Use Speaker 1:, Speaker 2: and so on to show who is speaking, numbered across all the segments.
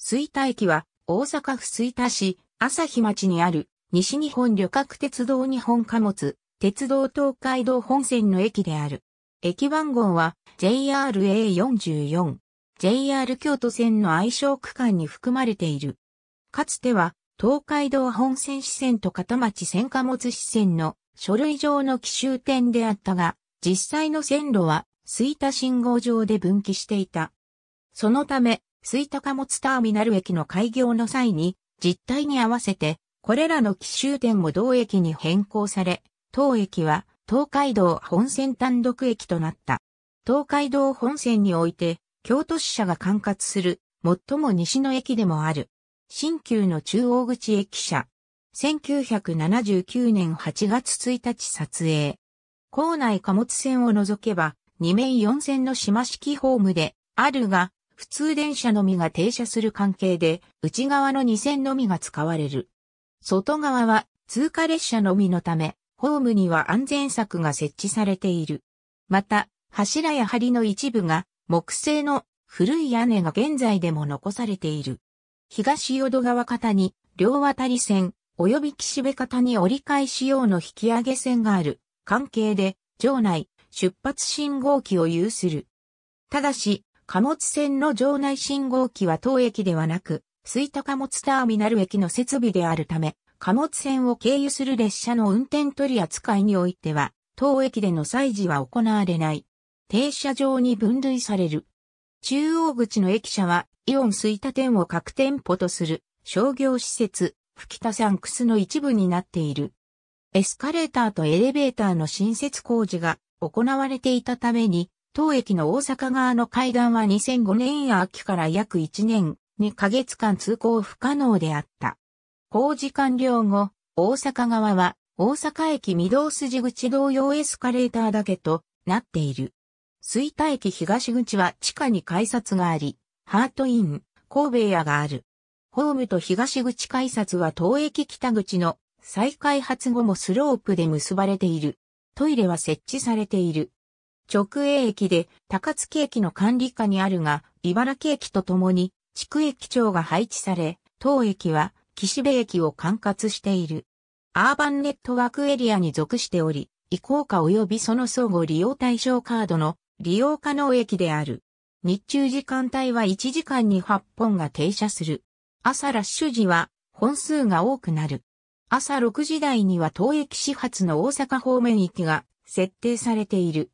Speaker 1: 吹田駅は大阪府吹田市朝日町にある西日本旅客鉄道日本貨物鉄道東海道本線の駅である。駅番号は JRA44。JR 京都線の愛称区間に含まれている。かつては東海道本線支線と片町線貨物支線の書類上の奇襲点であったが、実際の線路は吹田信号場で分岐していた。そのため、水高物ターミナル駅の開業の際に、実態に合わせて、これらの奇襲点も同駅に変更され、当駅は東海道本線単独駅となった。東海道本線において、京都支社が管轄する、最も西の駅でもある。新旧の中央口駅舎。1979年8月1日撮影。校内貨物線を除けば、2面4線の島式ホームで、あるが、普通電車のみが停車する関係で、内側の2線のみが使われる。外側は通過列車のみのため、ホームには安全柵が設置されている。また、柱や梁の一部が木製の古い屋根が現在でも残されている。東淀川方に両渡り線及び岸辺方に折り返し用の引き上げ線がある関係で、場内出発信号機を有する。ただし、貨物船の場内信号機は当駅ではなく、吹田貨物ターミナル駅の設備であるため、貨物船を経由する列車の運転取り扱いにおいては、当駅での祭事は行われない。停車場に分類される。中央口の駅舎は、イオン吹田店を各店舗とする商業施設、吹田サンクスの一部になっている。エスカレーターとエレベーターの新設工事が行われていたために、当駅の大阪側の階段は2005年秋から約1年2ヶ月間通行不可能であった。工事完了後、大阪側は大阪駅御堂筋口同様エスカレーターだけとなっている。吹田駅東口は地下に改札があり、ハートイン、神戸屋がある。ホームと東口改札は東駅北口の再開発後もスロープで結ばれている。トイレは設置されている。直営駅で高槻駅の管理下にあるが、茨城駅とともに地区駅長が配置され、当駅は岸辺駅を管轄している。アーバンネットワークエリアに属しており、移行下及びその相互利用対象カードの利用可能駅である。日中時間帯は1時間に8本が停車する。朝ラッシュ時は本数が多くなる。朝6時台には当駅始発の大阪方面行きが設定されている。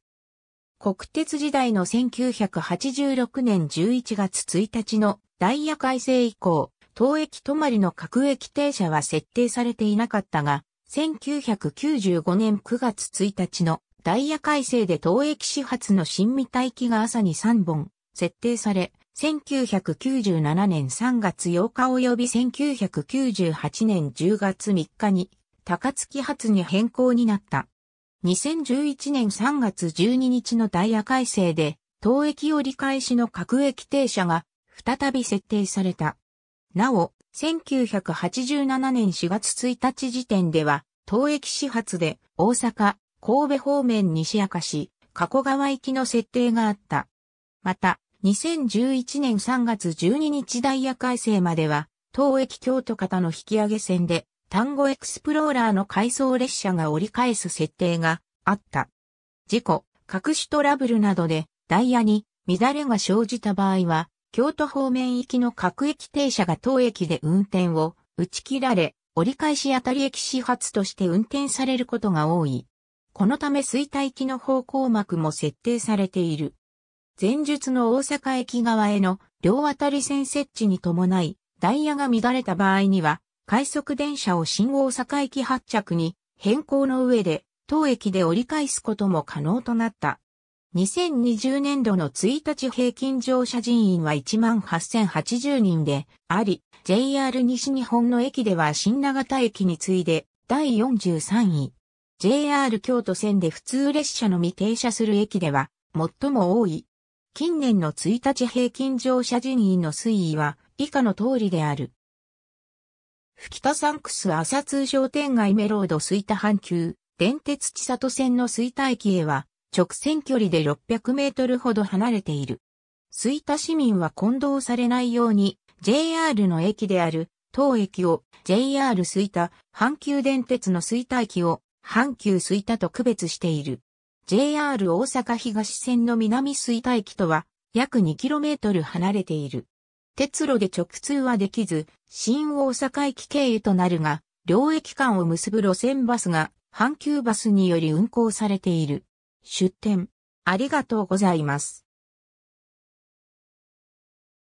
Speaker 1: 国鉄時代の1986年11月1日のダイヤ改正以降、当駅止まりの各駅停車は設定されていなかったが、1995年9月1日のダイヤ改正で当駅始発の新見待機が朝に3本設定され、1997年3月8日及び1998年10月3日に高槻発に変更になった。2011年3月12日のダイヤ改正で、当駅折り返しの各駅停車が再び設定された。なお、1987年4月1日時点では、当駅始発で大阪、神戸方面西明石、加古川行きの設定があった。また、2011年3月12日ダイヤ改正までは、当駅京都方の引き上げ線で、単語エクスプローラーの回送列車が折り返す設定があった。事故、隠しトラブルなどでダイヤに乱れが生じた場合は、京都方面行きの各駅停車が当駅で運転を打ち切られ、折り返し当たり駅始発として運転されることが多い。このため衰退機の方向幕も設定されている。前述の大阪駅側への両渡り線設置に伴い、ダイヤが乱れた場合には、快速電車を新大阪駅発着に変更の上で、当駅で折り返すことも可能となった。2020年度の1日平均乗車人員は18,080人であり、JR 西日本の駅では新長田駅に次いで第43位。JR 京都線で普通列車のみ停車する駅では最も多い。近年の1日平均乗車人員の推移は以下の通りである。吹田サンクス朝通商店街メロード吹田阪急、電鉄千里線の吹田駅へは、直線距離で600メートルほど離れている。吹田市民は混同されないように、JR の駅である、当駅を JR 吹田、阪急電鉄の吹田駅を阪急吹田と区別している。JR 大阪東線の南吹田駅とは約2トル離れている。鉄路で直通はできず、新大阪駅経由となるが、両駅間を結ぶ路線バスが、阪急バスにより運行されている。出店。ありがとうございます。